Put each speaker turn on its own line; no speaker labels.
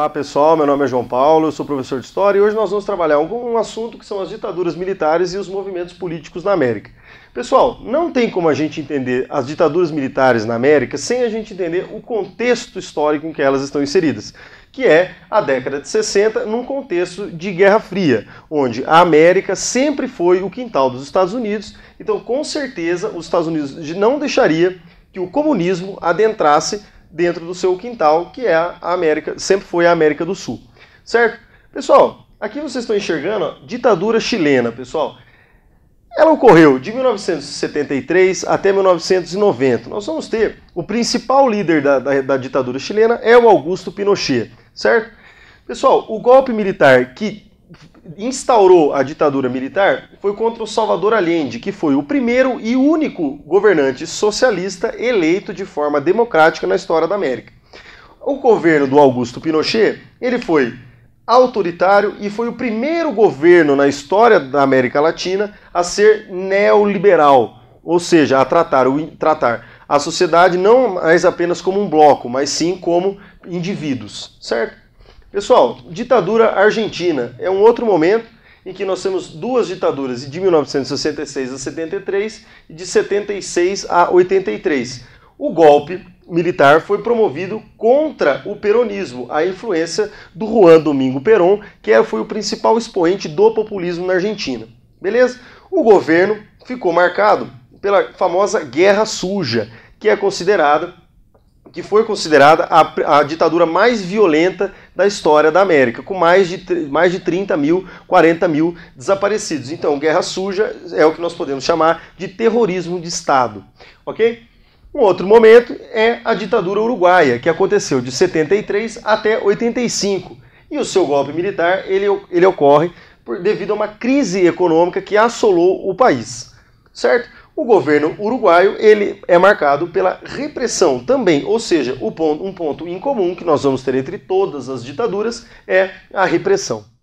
Olá pessoal, meu nome é João Paulo, eu sou professor de História e hoje nós vamos trabalhar um, um assunto que são as ditaduras militares e os movimentos políticos na América. Pessoal, não tem como a gente entender as ditaduras militares na América sem a gente entender o contexto histórico em que elas estão inseridas, que é a década de 60, num contexto de Guerra Fria, onde a América sempre foi o quintal dos Estados Unidos, então com certeza os Estados Unidos não deixaria que o comunismo adentrasse dentro do seu quintal, que é a América, sempre foi a América do Sul. Certo? Pessoal, aqui vocês estão enxergando ó, ditadura chilena, pessoal. Ela ocorreu de 1973 até 1990. Nós vamos ter o principal líder da, da, da ditadura chilena é o Augusto Pinochet, certo? Pessoal, o golpe militar que instaurou a ditadura militar foi contra o Salvador Allende, que foi o primeiro e único governante socialista eleito de forma democrática na história da América. O governo do Augusto Pinochet, ele foi autoritário e foi o primeiro governo na história da América Latina a ser neoliberal, ou seja, a tratar, o, tratar a sociedade não mais apenas como um bloco, mas sim como indivíduos, certo? Pessoal, ditadura argentina é um outro momento em que nós temos duas ditaduras, de 1966 a 73 e de 76 a 83. O golpe militar foi promovido contra o peronismo, a influência do Juan Domingo Perón, que é, foi o principal expoente do populismo na Argentina. Beleza? O governo ficou marcado pela famosa Guerra Suja, que é considerada que foi considerada a, a ditadura mais violenta da história da América, com mais de, mais de 30 mil, 40 mil desaparecidos. Então, guerra suja é o que nós podemos chamar de terrorismo de Estado. Ok? Um outro momento é a ditadura uruguaia, que aconteceu de 73 até 85. E o seu golpe militar ele, ele ocorre por, devido a uma crise econômica que assolou o país. Certo? O governo uruguaio ele é marcado pela repressão também, ou seja, ponto, um ponto em comum que nós vamos ter entre todas as ditaduras é a repressão.